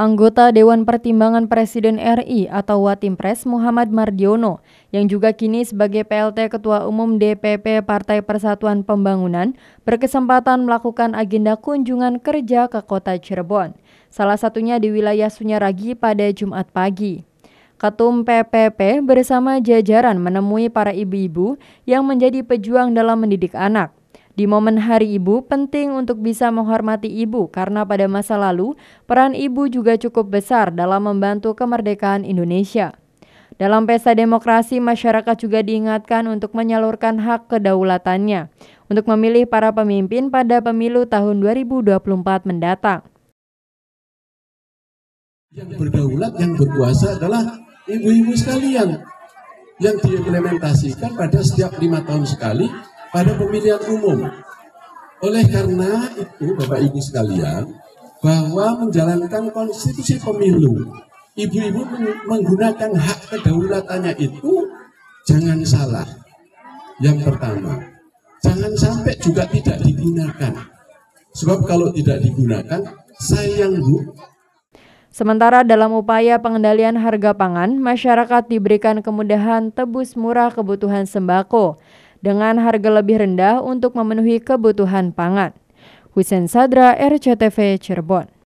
Anggota Dewan Pertimbangan Presiden RI atau Watimpres Muhammad Mardiono yang juga kini sebagai PLT Ketua Umum DPP Partai Persatuan Pembangunan berkesempatan melakukan agenda kunjungan kerja ke kota Cirebon, salah satunya di wilayah Sunyaragi pada Jumat pagi. Ketum PPP bersama jajaran menemui para ibu-ibu yang menjadi pejuang dalam mendidik anak. Di momen Hari Ibu, penting untuk bisa menghormati ibu karena pada masa lalu, peran ibu juga cukup besar dalam membantu kemerdekaan Indonesia. Dalam pesta demokrasi, masyarakat juga diingatkan untuk menyalurkan hak kedaulatannya untuk memilih para pemimpin pada pemilu tahun 2024 mendatang. Yang berdaulat, yang berkuasa adalah ibu-ibu sekalian yang diimplementasikan pada setiap lima tahun sekali pada pemilihan umum. Oleh karena itu, Bapak Ibu sekalian, bahwa menjalankan konstitusi pemilu, ibu-ibu menggunakan hak kedaulatannya itu jangan salah. Yang pertama, jangan sampai juga tidak digunakan. Sebab kalau tidak digunakan, sayang Bu, Sementara dalam upaya pengendalian harga pangan, masyarakat diberikan kemudahan tebus murah kebutuhan sembako dengan harga lebih rendah untuk memenuhi kebutuhan pangan. Hussein Sadra, RCTV Cirebon.